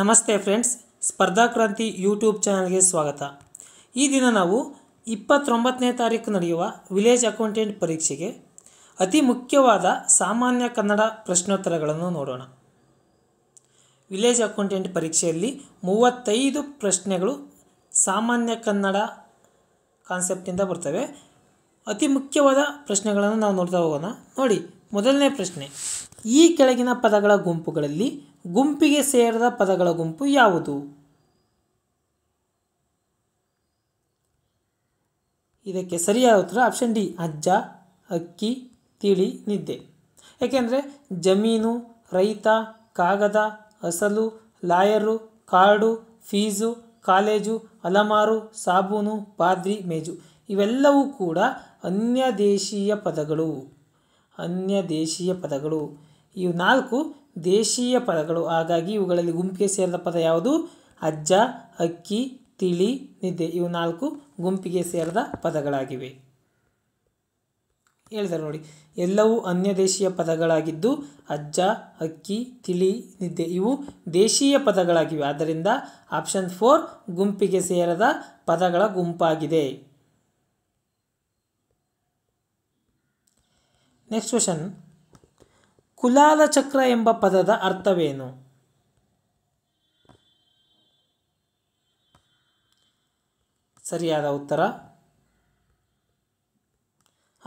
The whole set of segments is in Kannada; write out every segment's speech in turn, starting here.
ನಮಸ್ತೆ ಫ್ರೆಂಡ್ಸ್ ಸ್ಪರ್ಧಾಕ್ರಾಂತಿ ಯೂಟ್ಯೂಬ್ ಚಾನಲ್ಗೆ ಸ್ವಾಗತ ಈ ದಿನ ನಾವು ಇಪ್ಪತ್ತೊಂಬತ್ತನೇ ತಾರೀಕು ನಡೆಯುವ ವಿಲೇಜ್ ಅಕೌಂಟೆಂಟ್ ಪರೀಕ್ಷೆಗೆ ಅತಿ ಮುಖ್ಯವಾದ ಸಾಮಾನ್ಯ ಕನ್ನಡ ಪ್ರಶ್ನೋತ್ತರಗಳನ್ನು ನೋಡೋಣ ವಿಲೇಜ್ ಅಕೌಂಟೆಂಟ್ ಪರೀಕ್ಷೆಯಲ್ಲಿ ಮೂವತ್ತೈದು ಪ್ರಶ್ನೆಗಳು ಸಾಮಾನ್ಯ ಕನ್ನಡ ಕಾನ್ಸೆಪ್ಟಿಂದ ಬರ್ತವೆ ಅತಿ ಮುಖ್ಯವಾದ ಪ್ರಶ್ನೆಗಳನ್ನು ನಾವು ನೋಡ್ತಾ ಹೋಗೋಣ ನೋಡಿ ಮೊದಲನೇ ಪ್ರಶ್ನೆ ಈ ಕೆಳಗಿನ ಪದಗಳ ಗುಂಪುಗಳಲ್ಲಿ ಗುಂಪಿಗೆ ಸೇರಿದ ಪದಗಳ ಗುಂಪು ಯಾವುದು ಇದಕ್ಕೆ ಸರಿಯಾದ ಉತ್ತರ ಆಪ್ಷನ್ ಡಿ ಅಜ್ಜ ಅಕ್ಕಿ ತಿಳಿ ನಿದ್ದೆ ಏಕೆಂದರೆ ಜಮೀನು ರೈತ ಕಾಗದ ಅಸಲು ಲಾಯರು ಕಾರ್ಡು ಫೀಸು ಕಾಲೇಜು ಅಲಮಾರು ಸಾಬೂನು ಪಾದ್ರಿ ಮೇಜು ಇವೆಲ್ಲವೂ ಕೂಡ ಅನ್ಯ ದೇಶೀಯ ಪದಗಳು ಅನ್ಯ ದೇಶೀಯ ಪದಗಳು ಇವು ನಾಲ್ಕು ದೇಶೀಯ ಪದಗಳು ಹಾಗಾಗಿ ಇವುಗಳಲ್ಲಿ ಗುಂಪಿಗೆ ಸೇರಿದ ಪದ ಯಾವುದು ಅಜ್ಜ ಅಕ್ಕಿ ತಿಳಿ ನಿದ್ದೆ ಇವು ನಾಲ್ಕು ಗುಂಪಿಗೆ ಸೇರಿದ ಪದಗಳಾಗಿವೆ ಹೇಳ್ತಾರೆ ನೋಡಿ ಎಲ್ಲವೂ ಅನ್ಯ ದೇಶೀಯ ಪದಗಳಾಗಿದ್ದು ಅಜ್ಜ ಅಕ್ಕಿ ತಿಳಿ ನಿದ್ದೆ ಇವು ದೇಶೀಯ ಪದಗಳಾಗಿವೆ ಆದ್ದರಿಂದ ಆಪ್ಷನ್ ಫೋರ್ ಗುಂಪಿಗೆ ಸೇರದ ಪದಗಳ ಗುಂಪಾಗಿದೆ ನೆಕ್ಸ್ಟ್ ಕ್ವಶನ್ ಕುಲಾಲ ಚಕ್ರ ಎಂಬ ಪದದ ಅರ್ಥವೇನು ಸರಿಯಾದ ಉತ್ತರ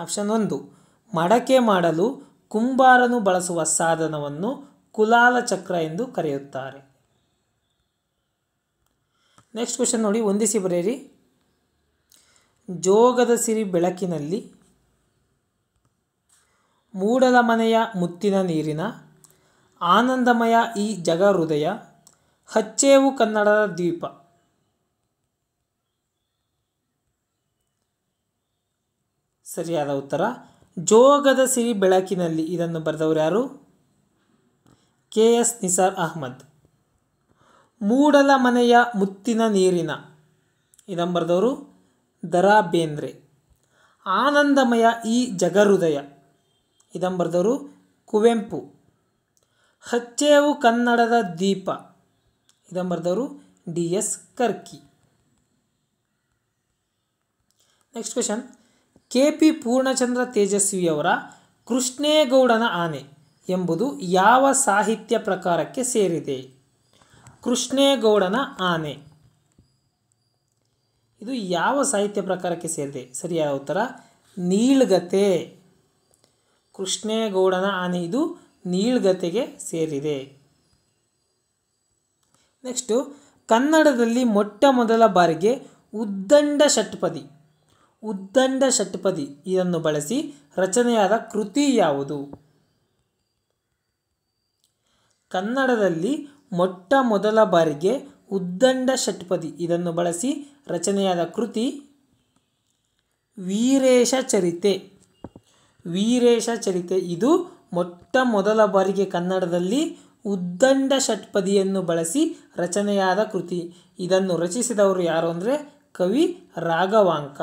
ಆಪ್ಷನ್ ಒಂದು ಮಡಕೆ ಮಾಡಲು ಕುಂಬಾರನು ಬಳಸುವ ಸಾಧನವನ್ನು ಕುಲಾಲ ಚಕ್ರ ಎಂದು ಕರೆಯುತ್ತಾರೆ ನೆಕ್ಸ್ಟ್ ಕ್ವೆಶನ್ ನೋಡಿ ಹೊಂದಿಸಿ ಬರೆಯಿರಿ ಜೋಗದ ಸಿರಿ ಬೆಳಕಿನಲ್ಲಿ ಮೂಡಲ ಮನೆಯ ಮುತ್ತಿನ ನೀರಿನ ಆನಂದಮಯ ಈ ಜಗ ಹೃದಯ ಹಚ್ಚೇವು ಕನ್ನಡದ ದ್ವೀಪ ಸರಿಯಾದ ಉತ್ತರ ಜೋಗದ ಸಿರಿ ಬೆಳಕಿನಲ್ಲಿ ಇದನ್ನು ಬರೆದವರು ಯಾರು ಕೆ ಎಸ್ ನಿಸಾರ್ ಅಹ್ಮದ್ ಮೂಡಲ ಮನೆಯ ಮುತ್ತಿನ ನೀರಿನ ಇದನ್ನು ಬರೆದವರು ದರಾ ಬೇಂದ್ರೆ ಆನಂದಮಯ ಈ ಜಗ ಹೃದಯ ಇದನ್ನು ಬರೆದವರು ಕುವೆಂಪು ಹಚ್ಚೇವು ಕನ್ನಡದ ದ್ವೀಪ ಇದನ್ನು ಬರೆದವರು D S Karki next question K P Poornachandra ತೇಜಸ್ವಿಯವರ ಕೃಷ್ಣೇಗೌಡನ ಆನೆ ಎಂಬುದು ಯಾವ ಸಾಹಿತ್ಯ ಪ್ರಕಾರಕ್ಕೆ ಸೇರಿದೆ ಕೃಷ್ಣೇಗೌಡನ ಆನೆ ಇದು ಯಾವ ಸಾಹಿತ್ಯ ಪ್ರಕಾರಕ್ಕೆ ಸೇರಿದೆ ಸರಿಯಾದ ಉತ್ತರ ನೀಳ್ಗತೆ ಕೃಷ್ಣೇಗೌಡನ ಆನೆ ಇದು ನೀಳ್ಗತೆಗೆ ಸೇರಿದೆ ನೆಕ್ಸ್ಟು ಕನ್ನಡದಲ್ಲಿ ಮೊಟ್ಟ ಮೊದಲ ಬಾರಿಗೆ ಉದ್ದಂಡ ಷಟ್ಪದಿ ಉದ್ದಂಡ ಷಟ್ಪದಿ ಇದನ್ನು ಬಳಸಿ ರಚನೆಯಾದ ಕೃತಿ ಯಾವುದು ಕನ್ನಡದಲ್ಲಿ ಮೊಟ್ಟ ಮೊದಲ ಬಾರಿಗೆ ಉದ್ದಂಡ ಷಟ್ಪದಿ ಇದನ್ನು ಬಳಸಿ ರಚನೆಯಾದ ಕೃತಿ ವೀರೇಶ ಚರಿತೆ ವೀರೇಶ ಚರಿತೆ ಇದು ಮೊಟ್ಟ ಮೊದಲ ಬಾರಿಗೆ ಕನ್ನಡದಲ್ಲಿ ಉದ್ದಂಡ ಷಟ್ಪದಿಯನ್ನು ಬಳಸಿ ರಚನೆಯಾದ ಕೃತಿ ಇದನ್ನು ರಚಿಸಿದವರು ಯಾರು ಅಂದರೆ ಕವಿ ರಾಘವಾಂಕ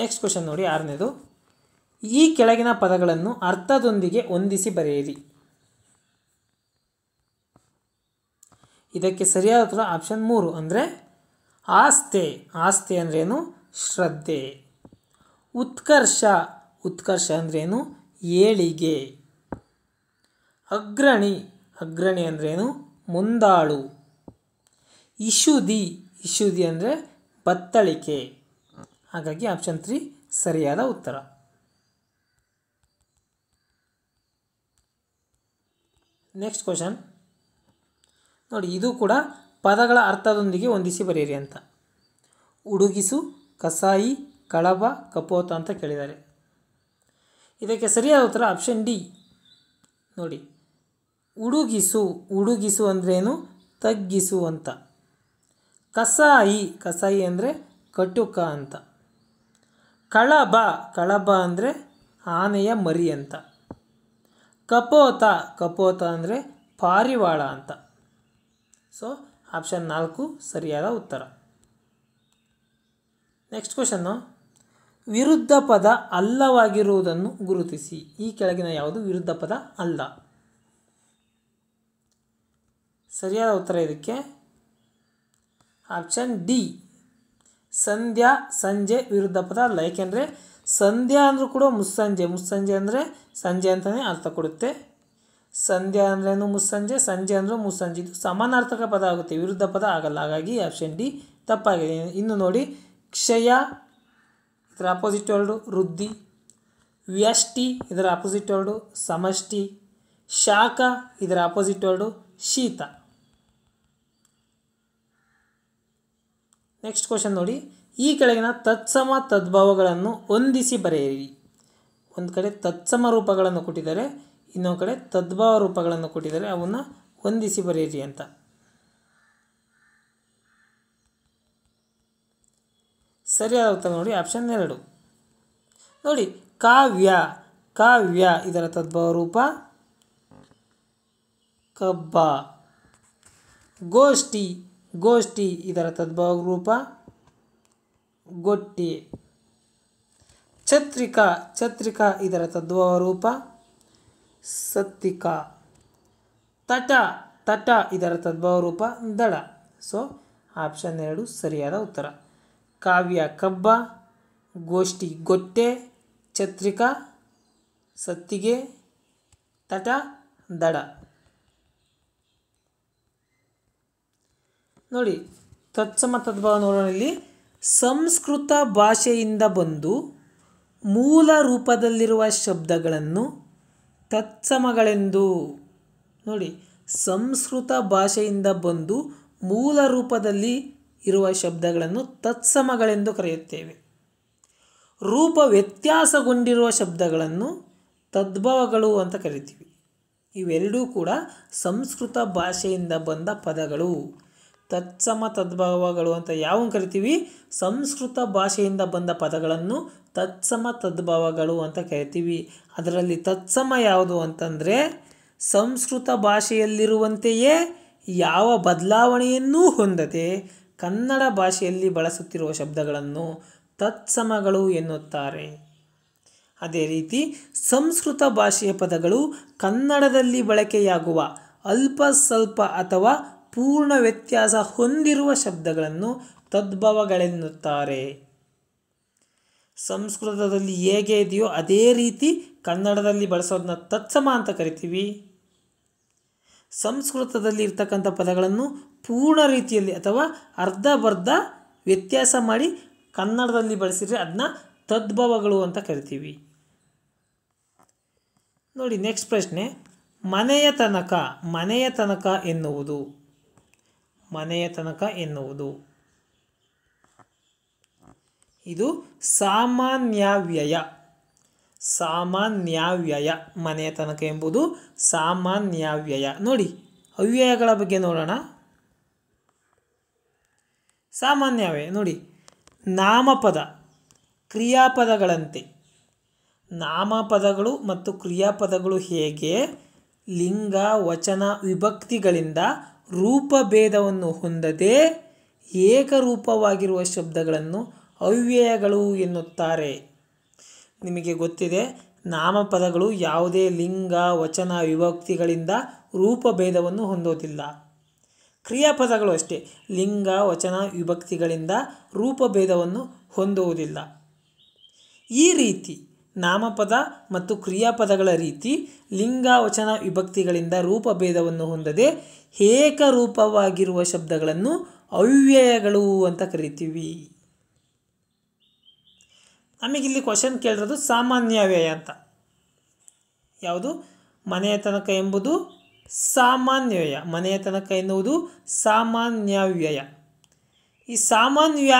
ನೆಕ್ಸ್ಟ್ ಕ್ವಶನ್ ನೋಡಿ ಆರನೇದು ಈ ಕೆಳಗಿನ ಪದಗಳನ್ನು ಅರ್ಥದೊಂದಿಗೆ ಹೊಂದಿಸಿ ಬರೆಯಿರಿ ಇದಕ್ಕೆ ಸರಿಯಾದ ಉತ್ತರ ಆಪ್ಷನ್ ಮೂರು ಅಂದರೆ ಆಸ್ತೆ ಆಸ್ತೆ ಅಂದ್ರೇನು ಶ್ರದ್ಧೆ ಉತ್ಕರ್ಷ ಉತ್ಕರ್ಷ ಅಂದ್ರೇನು ಏಳಿಗೆ ಅಗ್ರಣಿ ಅಗ್ರಣಿ ಅಂದ್ರೇನು ಮುಂದಾಳು ಇಶುದಿ ಇಶುದಿ ಅಂದರೆ ಬತ್ತಳಿಕೆ ಹಾಗಾಗಿ ಆಪ್ಷನ್ ತ್ರೀ ಸರಿಯಾದ ಉತ್ತರ ನೆಕ್ಸ್ಟ್ ಕ್ವಶನ್ ನೋಡಿ ಇದು ಕೂಡ ಪದಗಳ ಅರ್ಥದೊಂದಿಗೆ ಹೊಂದಿಸಿ ಬರೆಯಿರಿ ಅಂತ ಉಡುಗಿಸು ಕಸಾಯಿ ಕಳಬ ಕಪೋತ ಅಂತ ಕೇಳಿದ್ದಾರೆ ಇದಕ್ಕೆ ಸರಿಯಾದ ಉತ್ತರ ಆಪ್ಷನ್ ಡಿ ನೋಡಿ ಉಡುಗಿಸು ಉಡುಗಿಸು ಅಂದ್ರೇನು ತಗ್ಗಿಸು ಅಂತ ಕಸಾಯಿ ಕಸಾಯಿ ಅಂದರೆ ಕಟುಕ ಅಂತ ಕಳಬ ಕಳಬ ಅಂದರೆ ಆನೆಯ ಮರಿ ಅಂತ ಕಪೋತ ಕಪೋತ ಅಂದರೆ ಪಾರಿವಾಳ ಅಂತ ಸೊ ಆಪ್ಷನ್ ನಾಲ್ಕು ಸರಿಯಾದ ಉತ್ತರ ನೆಕ್ಸ್ಟ್ ಕ್ವಶನ್ನು ವಿರುದ್ಧ ಪದ ಅಲ್ಲವಾಗಿರುವುದನ್ನು ಗುರುತಿಸಿ ಈ ಕೆಳಗಿನ ಯಾವುದು ವಿರುದ್ಧ ಪದ ಅಲ್ಲ ಸರಿಯಾದ ಉತ್ತರ ಇದಕ್ಕೆ ಆಪ್ಷನ್ ಡಿ ಸಂಧ್ಯಾ ಸಂಜೆ ವಿರುದ್ಧ ಪದ ಅಲ್ಲ ಏಕೆಂದರೆ ಸಂಧ್ಯಾ ಅಂದರೂ ಕೂಡ ಮುಸ್ಸಂಜೆ ಮುಸ್ಸಂಜೆ ಅಂದರೆ ಸಂಜೆ ಅಂತಲೇ ಅರ್ಥ ಕೊಡುತ್ತೆ ಸಂಧ್ಯಾ ಅಂದ್ರೇನು ಮುಸ್ಸಂಜೆ ಸಂಜೆ ಅಂದರೂ ಮುಸ್ಸಂಜೆ ಇದು ಸಮಾನಾರ್ಥಕ ಪದ ಆಗುತ್ತೆ ವಿರುದ್ಧ ಪದ ಆಗಲ್ಲ ಹಾಗಾಗಿ ಆಪ್ಷನ್ ಡಿ ತಪ್ಪಾಗಿದೆ ಇನ್ನು ನೋಡಿ ಕ್ಷಯ ಇದರ ಅಪೋಸಿಟ್ ವರ್ಡು ವೃದ್ಧಿ ವ್ಯಷ್ಟಿ ಇದರ ಅಪೋಸಿಟ್ ವರ್ಡು ಸಮಷ್ಟಿ ಶಾಖ ಇದರ ಅಪೋಸಿಟ್ ವರ್ಡು ಶೀತ ನೆಕ್ಸ್ಟ್ ಕ್ವಶನ್ ನೋಡಿ ಈ ಕೆಳಗಿನ ತತ್ಸಮ ತದ್ಭಾವಗಳನ್ನು ಹೊಂದಿಸಿ ಬರೆಯಿರಿ ಒಂದು ಕಡೆ ತತ್ಸಮ ರೂಪಗಳನ್ನು ಕೊಟ್ಟಿದ್ದಾರೆ ಇನ್ನೊಂದು ಕಡೆ ತದ್ಭಾವ ರೂಪಗಳನ್ನು ಕೊಟ್ಟಿದ್ದಾರೆ ಅವನ್ನು ಹೊಂದಿಸಿ ಬರೆಯಿರಿ ಅಂತ ಸರಿಯಾದ ಉತ್ತರ ನೋಡಿ ಆಪ್ಷನ್ ಎರಡು ನೋಡಿ ಕಾವ್ಯ ಕಾವ್ಯ ಇದರ ತದ್ಭವ ರೂಪ ಕಬ್ಬ ಗೋಷ್ಠಿ ಗೋಷ್ಠಿ ಇದರ ತದ್ಭವ ರೂಪ ಗೊಟ್ಟಿ ಛತ್ರಿಕಾ ಛತ್ರಿಕಾ ಇದರ ತದ್ಭವ ರೂಪ ಸತ್ತಿಕಾ ತಟ ತಟ ಇದರ ತದ್ಭವ ರೂಪ ದಡ ಸೊ ಆಪ್ಷನ್ ಎರಡು ಸರಿಯಾದ ಉತ್ತರ ಕಾವ್ಯ ಕಬ್ಬ ಗೋಷ್ಠಿ ಗೊಟ್ಟೆ ಛತ್ರಿಕಾ ಸತ್ತಿಗೆ ತಟ ದಡ ನೋಡಿ ತತ್ಸಮ ತದ್ಭಾವ ನೋಡೋಣಲ್ಲಿ ಸಂಸ್ಕೃತ ಭಾಷೆಯಿಂದ ಬಂದು ಮೂಲ ರೂಪದಲ್ಲಿರುವ ಶಬ್ದಗಳನ್ನು ತತ್ಸಮಗಳೆಂದು ನೋಡಿ ಸಂಸ್ಕೃತ ಭಾಷೆಯಿಂದ ಬಂದು ಮೂಲ ರೂಪದಲ್ಲಿ ಇರುವ ಶಬ್ದಗಳನ್ನು ತತ್ಸಮಗಳೆಂದು ಕರೆಯುತ್ತೇವೆ ರೂಪ ವ್ಯತ್ಯಾಸಗೊಂಡಿರುವ ಶಬ್ದಗಳನ್ನು ತದ್ಭವಗಳು ಅಂತ ಕರಿತೀವಿ ಇವೆರಡೂ ಕೂಡ ಸಂಸ್ಕೃತ ಭಾಷೆಯಿಂದ ಬಂದ ಪದಗಳು ತತ್ಸಮ ತದ್ಭವಗಳು ಅಂತ ಯಾವ ಕರಿತೀವಿ ಸಂಸ್ಕೃತ ಭಾಷೆಯಿಂದ ಬಂದ ಪದಗಳನ್ನು ತತ್ಸಮ ತದ್ಭವಗಳು ಅಂತ ಕರಿತೀವಿ ಅದರಲ್ಲಿ ತತ್ಸಮ ಯಾವುದು ಅಂತಂದರೆ ಸಂಸ್ಕೃತ ಭಾಷೆಯಲ್ಲಿರುವಂತೆಯೇ ಯಾವ ಬದಲಾವಣೆಯನ್ನೂ ಹೊಂದದೆ ಕನ್ನಡ ಭಾಷೆಯಲ್ಲಿ ಬಳಸುತ್ತಿರುವ ಶಬ್ದಗಳನ್ನು ತತ್ಸಮಗಳು ಎನ್ನುತ್ತಾರೆ ಅದೇ ರೀತಿ ಸಂಸ್ಕೃತ ಭಾಷೆಯ ಪದಗಳು ಕನ್ನಡದಲ್ಲಿ ಬಳಕೆಯಾಗುವ ಅಲ್ಪ ಸ್ವಲ್ಪ ಅಥವಾ ಪೂರ್ಣ ವ್ಯತ್ಯಾಸ ಹೊಂದಿರುವ ಶಬ್ದಗಳನ್ನು ತದ್ಭವಗಳೆನ್ನುತ್ತಾರೆ ಸಂಸ್ಕೃತದಲ್ಲಿ ಹೇಗೆ ಇದೆಯೋ ಅದೇ ರೀತಿ ಕನ್ನಡದಲ್ಲಿ ಬಳಸೋದನ್ನ ತತ್ಸಮ ಅಂತ ಕರಿತೀವಿ ಸಂಸ್ಕೃತದಲ್ಲಿ ಇರ್ತಕ್ಕಂಥ ಪದಗಳನ್ನು ಪೂರ್ಣ ರೀತಿಯಲ್ಲಿ ಅಥವಾ ಅರ್ಧ ಬರ್ಧ ವ್ಯತ್ಯಾಸ ಮಾಡಿ ಕನ್ನಡದಲ್ಲಿ ಬಳಸಿದರೆ ಅದನ್ನ ತದ್ಭವಗಳು ಅಂತ ಕರಿತೀವಿ ನೋಡಿ ನೆಕ್ಸ್ಟ್ ಪ್ರಶ್ನೆ ಮನೆಯ ತನಕ ಮನೆಯ ತನಕ ಎನ್ನುವುದು ಮನೆಯ ತನಕ ಎನ್ನುವುದು ಇದು ಸಾಮಾನ್ಯ ವ್ಯಯ ಸಾಮಾನ್ಯಾವ್ಯಯ ತನಕ ಎಂಬುದು ಸಾಮಾನ್ಯಾವ್ಯಯ ನೋಡಿ ಅವ್ಯಯಗಳ ಬಗ್ಗೆ ನೋಡೋಣ ಸಾಮಾನ್ಯವೇ ನೋಡಿ ನಾಮಪದ ಕ್ರಿಯಾಪದಗಳಂತೆ ನಾಮಪದಗಳು ಮತ್ತು ಕ್ರಿಯಾಪದಗಳು ಹೇಗೆ ಲಿಂಗ ವಚನ ವಿಭಕ್ತಿಗಳಿಂದ ರೂಪಭೇದವನ್ನು ಹೊಂದದೆ ಏಕರೂಪವಾಗಿರುವ ಶಬ್ದಗಳನ್ನು ಅವ್ಯಯಗಳು ಎನ್ನುತ್ತಾರೆ ನಿಮಗೆ ಗೊತ್ತಿದೆ ನಾಮಪದಗಳು ಯಾವುದೇ ಲಿಂಗ ವಚನ ವಿಭಕ್ತಿಗಳಿಂದ ರೂಪಭೇದವನ್ನು ಹೊಂದೋದಿಲ್ಲ ಕ್ರಿಯಾಪದಗಳು ಅಷ್ಟೇ ಲಿಂಗ ವಚನ ವಿಭಕ್ತಿಗಳಿಂದ ರೂಪಭೇದವನ್ನು ಹೊಂದುವುದಿಲ್ಲ ಈ ರೀತಿ ನಾಮಪದ ಮತ್ತು ಕ್ರಿಯಾಪದಗಳ ರೀತಿ ಲಿಂಗ ವಚನ ವಿಭಕ್ತಿಗಳಿಂದ ರೂಪಭೇದವನ್ನು ಹೊಂದದೆ ಏಕರೂಪವಾಗಿರುವ ಶಬ್ದಗಳನ್ನು ಅವ್ಯಯಗಳು ಅಂತ ಕರಿತೀವಿ ನಮಗೆ ಇಲ್ಲಿ ಕ್ವಶನ್ ಕೇಳಿರೋದು ಸಾಮಾನ್ಯ ವ್ಯಯ ಅಂತ ಯಾವುದು ಮನೆಯ ತನಕ ಎಂಬುದು ಸಾಮಾನ್ಯ ವ್ಯಯ ಮನೆಯ ತನಕ ಎನ್ನುವುದು ಸಾಮಾನ್ಯ ವ್ಯಯ ಈ ಸಾಮಾನ್ಯ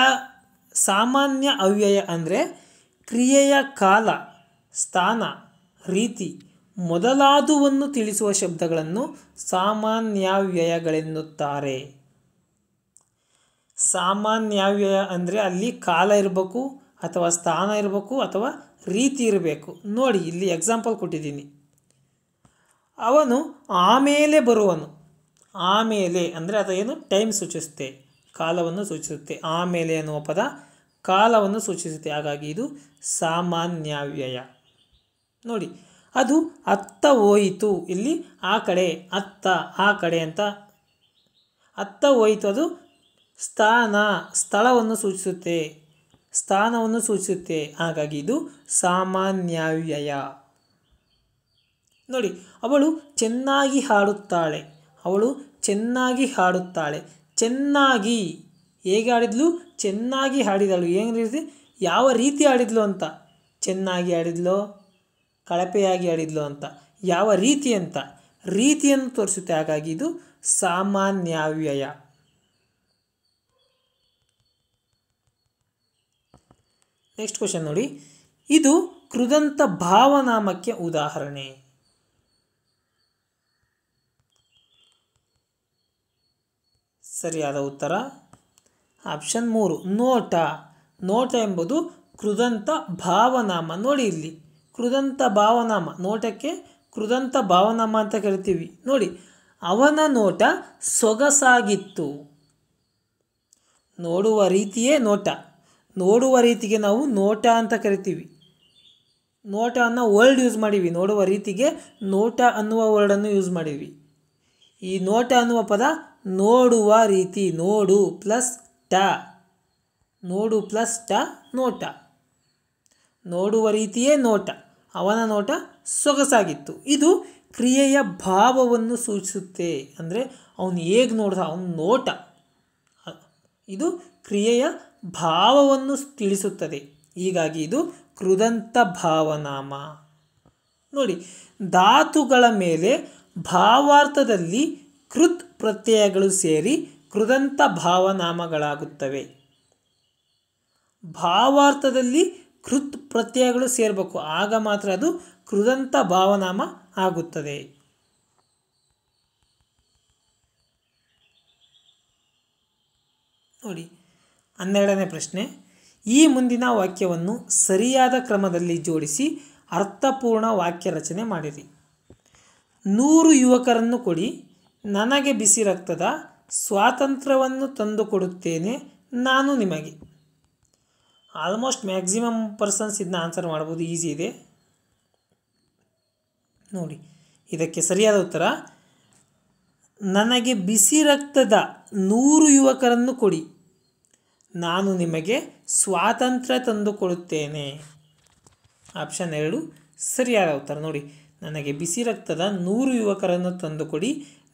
ಸಾಮಾನ್ಯ ಅವ್ಯಯ ಅಂದರೆ ಕ್ರಿಯೆಯ ಕಾಲ ಸ್ಥಾನ ರೀತಿ ಮೊದಲಾದುವನ್ನು ತಿಳಿಸುವ ಶಬ್ದಗಳನ್ನು ಸಾಮಾನ್ಯ ವ್ಯಯ ಅಂದರೆ ಅಲ್ಲಿ ಕಾಲ ಇರಬೇಕು ಅಥವಾ ಸ್ಥಾನ ಇರಬೇಕು ಅಥವಾ ರೀತಿ ಇರಬೇಕು ನೋಡಿ ಇಲ್ಲಿ ಎಕ್ಸಾಂಪಲ್ ಕೊಟ್ಟಿದ್ದೀನಿ ಅವನು ಆಮೇಲೆ ಬರುವನು ಆಮೇಲೆ ಅಂದರೆ ಅದು ಏನು ಟೈಮ್ ಸೂಚಿಸುತ್ತೆ ಕಾಲವನ್ನು ಸೂಚಿಸುತ್ತೆ ಆಮೇಲೆ ಅನ್ನುವ ಪದ ಕಾಲವನ್ನು ಸೂಚಿಸುತ್ತೆ ಹಾಗಾಗಿ ಇದು ವ್ಯಯ ನೋಡಿ ಅದು ಅತ್ತ ಹೋಯಿತು ಇಲ್ಲಿ ಆ ಕಡೆ ಅತ್ತ ಆ ಕಡೆ ಅಂತ ಅತ್ತ ಹೋಯಿತು ಅದು ಸ್ಥಾನ ಸ್ಥಳವನ್ನು ಸೂಚಿಸುತ್ತೆ ಸ್ಥಾನವನ್ನು ಸೂಚಿಸುತ್ತೆ ಹಾಗಾಗಿ ಇದು ಸಾಮಾನ್ಯಾವ್ಯಯ ನೋಡಿ ಅವಳು ಚೆನ್ನಾಗಿ ಹಾಡುತ್ತಾಳೆ ಅವಳು ಚೆನ್ನಾಗಿ ಹಾಡುತ್ತಾಳೆ ಚೆನ್ನಾಗಿ ಹೇಗೆ ಆಡಿದ್ಲು ಚೆನ್ನಾಗಿ ಹಾಡಿದಳು ಏನಿರುತ್ತೆ ಯಾವ ರೀತಿ ಆಡಿದ್ಲು ಅಂತ ಚೆನ್ನಾಗಿ ಆಡಿದ್ಲು ಕಳಪೆಯಾಗಿ ಆಡಿದ್ಲು ಅಂತ ಯಾವ ರೀತಿ ಅಂತ ರೀತಿಯನ್ನು ತೋರಿಸುತ್ತೆ ಹಾಗಾಗಿ ಇದು ಸಾಮಾನ್ಯಾವ್ಯಯ ನೆಕ್ಸ್ಟ್ ಕ್ವಶನ್ ನೋಡಿ ಇದು ಕೃದಂತ ಭಾವನಾಮಕ್ಕೆ ಉದಾಹರಣೆ ಸರಿಯಾದ ಉತ್ತರ ಆಪ್ಷನ್ ಮೂರು ನೋಟ ನೋಟ ಎಂಬುದು ಕೃದಂತ ಭಾವನಾಮ ನೋಡಿ ಇಲ್ಲಿ ಕೃದಂತ ಭಾವನಾಮ ನೋಟಕ್ಕೆ ಕೃದಂತ ಭಾವನಾಮ ಅಂತ ಕರಿತೀವಿ ನೋಡಿ ಅವನ ನೋಟ ಸೊಗಸಾಗಿತ್ತು ನೋಡುವ ರೀತಿಯೇ ನೋಟ ನೋಡುವ ರೀತಿಗೆ ನಾವು ನೋಟ ಅಂತ ಕರಿತೀವಿ ನೋಟ ಅನ್ನೋ ವರ್ಡ್ ಯೂಸ್ ಮಾಡೀವಿ ನೋಡುವ ರೀತಿಗೆ ನೋಟ ಅನ್ನುವ ವರ್ಡನ್ನು ಯೂಸ್ ಮಾಡೀವಿ ಈ ನೋಟ ಅನ್ನುವ ಪದ ನೋಡುವ ರೀತಿ ನೋಡು ಪ್ಲಸ್ ಟ ನೋಡು ಪ್ಲಸ್ ಟ ನೋಟ ನೋಡುವ ರೀತಿಯೇ ನೋಟ ಅವನ ನೋಟ ಸೊಗಸಾಗಿತ್ತು ಇದು ಕ್ರಿಯೆಯ ಭಾವವನ್ನು ಸೂಚಿಸುತ್ತೆ ಅಂದರೆ ಅವನು ಹೇಗೆ ನೋಡ್ದ ಅವನ ನೋಟ ಇದು ಕ್ರಿಯೆಯ ಭಾವವನ್ನು ತಿಳಿಸುತ್ತದೆ ಹೀಗಾಗಿ ಇದು ಕೃದಂತ ಭಾವನಾಮ ನೋಡಿ ಧಾತುಗಳ ಮೇಲೆ ಭಾವಾರ್ಥದಲ್ಲಿ ಕೃತ್ ಪ್ರತ್ಯಯಗಳು ಸೇರಿ ಕೃದಂತ ಭಾವನಾಮಗಳಾಗುತ್ತವೆ ಭಾವಾರ್ಥದಲ್ಲಿ ಕೃತ್ ಪ್ರತ್ಯಯಗಳು ಸೇರಬೇಕು ಆಗ ಮಾತ್ರ ಅದು ಕೃದಂತ ಭಾವನಾಮ ಆಗುತ್ತದೆ ನೋಡಿ ಹನ್ನೆರಡನೇ ಪ್ರಶ್ನೆ ಈ ಮುಂದಿನ ವಾಕ್ಯವನ್ನು ಸರಿಯಾದ ಕ್ರಮದಲ್ಲಿ ಜೋಡಿಸಿ ಅರ್ಥಪೂರ್ಣ ವಾಕ್ಯ ರಚನೆ ಮಾಡಿರಿ ನೂರು ಯುವಕರನ್ನು ಕೊಡಿ ನನಗೆ ಬಿಸಿ ರಕ್ತದ ಸ್ವಾತಂತ್ರ್ಯವನ್ನು ತಂದುಕೊಡುತ್ತೇನೆ ನಾನು ನಿಮಗೆ ಆಲ್ಮೋಸ್ಟ್ ಮ್ಯಾಕ್ಸಿಮಮ್ ಪರ್ಸನ್ಸ್ ಇದನ್ನ ಆನ್ಸರ್ ಮಾಡ್ಬೋದು ಈಸಿ ಇದೆ ನೋಡಿ ಇದಕ್ಕೆ ಸರಿಯಾದ ಉತ್ತರ ನನಗೆ ಬಿಸಿ ರಕ್ತದ ನೂರು ಯುವಕರನ್ನು ಕೊಡಿ ನಾನು ನಿಮಗೆ ಸ್ವಾತಂತ್ರ್ಯ ತಂದುಕೊಡುತ್ತೇನೆ ಆಪ್ಷನ್ ಎರಡು ಸರಿಯಾದ ಉತ್ತರ ನೋಡಿ ನನಗೆ ಬಿಸಿ ರಕ್ತದ ನೂರು ಯುವಕರನ್ನು ತಂದುಕೊಡಿ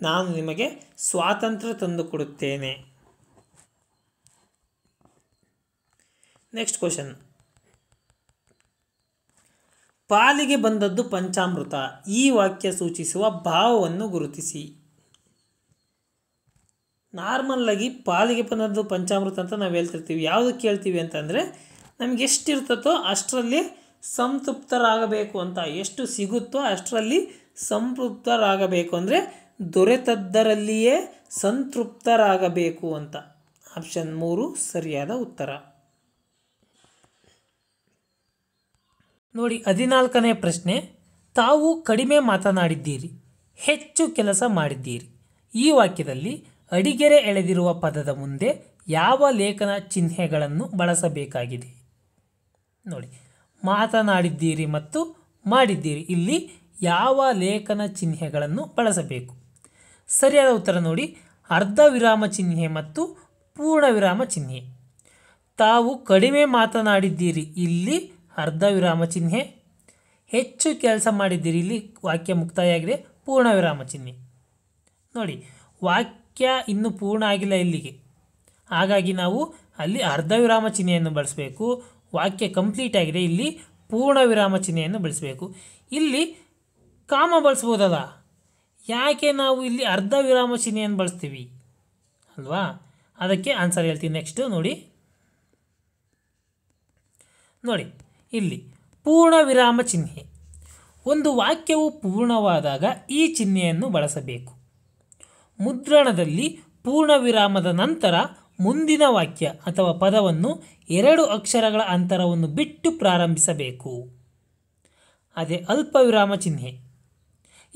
ನಾನು ನಿಮಗೆ ಸ್ವಾತಂತ್ರ್ಯ ತಂದುಕೊಡುತ್ತೇನೆ ನೆಕ್ಸ್ಟ್ ಕ್ವಶನ್ ಪಾಲಿಗೆ ಬಂದದ್ದು ಪಂಚಾಮೃತ ಈ ವಾಕ್ಯ ಸೂಚಿಸುವ ಭಾವವನ್ನು ಗುರುತಿಸಿ ನಾರ್ಮಲ್ಲಾಗಿ ಪಾಲಿಗೆ ಪಂಚಾಮೃತ ಅಂತ ನಾವು ಹೇಳ್ತಿರ್ತೀವಿ ಯಾವುದು ಕೇಳ್ತೀವಿ ಅಂತಂದರೆ ನಮ್ಗೆ ಎಷ್ಟಿರ್ತತೋ ಅಷ್ಟರಲ್ಲಿ ಸಂತೃಪ್ತರಾಗಬೇಕು ಅಂತ ಎಷ್ಟು ಸಿಗುತ್ತೋ ಅಷ್ಟರಲ್ಲಿ ಸಂತೃಪ್ತರಾಗಬೇಕು ಅಂದರೆ ದೊರೆತದ್ದರಲ್ಲಿಯೇ ಸಂತೃಪ್ತರಾಗಬೇಕು ಅಂತ ಆಪ್ಷನ್ ಮೂರು ಸರಿಯಾದ ಉತ್ತರ ನೋಡಿ ಹದಿನಾಲ್ಕನೇ ಪ್ರಶ್ನೆ ತಾವು ಕಡಿಮೆ ಮಾತನಾಡಿದ್ದೀರಿ ಹೆಚ್ಚು ಕೆಲಸ ಮಾಡಿದ್ದೀರಿ ಈ ವಾಕ್ಯದಲ್ಲಿ ಅಡಿಗೆರೆ ಎಳೆದಿರುವ ಪದದ ಮುಂದೆ ಯಾವ ಲೇಖನ ಚಿಹ್ನೆಗಳನ್ನು ಬಳಸಬೇಕಾಗಿದೆ ನೋಡಿ ಮಾತನಾಡಿದ್ದೀರಿ ಮತ್ತು ಮಾಡಿದ್ದೀರಿ ಇಲ್ಲಿ ಯಾವ ಲೇಖನ ಚಿಹ್ನೆಗಳನ್ನು ಬಳಸಬೇಕು ಸರಿಯಾದ ಉತ್ತರ ನೋಡಿ ಅರ್ಧ ವಿರಾಮ ಚಿಹ್ನೆ ಮತ್ತು ಪೂರ್ಣ ವಿರಾಮ ಚಿಹ್ನೆ ತಾವು ಕಡಿಮೆ ಮಾತನಾಡಿದ್ದೀರಿ ಇಲ್ಲಿ ಅರ್ಧ ವಿರಾಮ ಚಿಹ್ನೆ ಹೆಚ್ಚು ಕೆಲಸ ಮಾಡಿದ್ದೀರಿ ಇಲ್ಲಿ ವಾಕ್ಯ ಮುಕ್ತಾಯ ಆಗಿದೆ ಪೂರ್ಣ ವಿರಾಮ ಚಿಹ್ನೆ ನೋಡಿ ವಾಕ್ ವಾಕ್ಯ ಇನ್ನೂ ಪೂರ್ಣ ಆಗಿಲ್ಲ ಇಲ್ಲಿಗೆ ಹಾಗಾಗಿ ನಾವು ಅಲ್ಲಿ ಅರ್ಧ ವಿರಾಮ ಚಿಹ್ನೆಯನ್ನು ಬಳಸಬೇಕು ವಾಕ್ಯ ಕಂಪ್ಲೀಟ್ ಆಗಿದೆ ಇಲ್ಲಿ ಪೂರ್ಣ ವಿರಾಮ ಚಿಹ್ನೆಯನ್ನು ಬಳಸಬೇಕು ಇಲ್ಲಿ ಕಾಮ ಬಳಸ್ಬೋದಲ್ಲ ಯಾಕೆ ನಾವು ಇಲ್ಲಿ ಅರ್ಧ ವಿರಾಮ ಚಿಹ್ನೆಯನ್ನು ಬಳಸ್ತೀವಿ ಅಲ್ವಾ ಅದಕ್ಕೆ ಆನ್ಸರ್ ಹೇಳ್ತೀನಿ ನೆಕ್ಸ್ಟು ನೋಡಿ ನೋಡಿ ಇಲ್ಲಿ ಪೂರ್ಣ ವಿರಾಮ ಚಿಹ್ನೆ ಒಂದು ವಾಕ್ಯವು ಪೂರ್ಣವಾದಾಗ ಈ ಚಿಹ್ನೆಯನ್ನು ಬಳಸಬೇಕು ಮುದ್ರಣದಲ್ಲಿ ಪೂರ್ಣವಿರಾಮದ ನಂತರ ಮುಂದಿನ ವಾಕ್ಯ ಅಥವಾ ಪದವನ್ನು ಎರಡು ಅಕ್ಷರಗಳ ಅಂತರವನ್ನು ಬಿಟ್ಟು ಪ್ರಾರಂಭಿಸಬೇಕು ಅದೇ ಅಲ್ಪವಿರಾಮ ಚಿಹ್ನೆ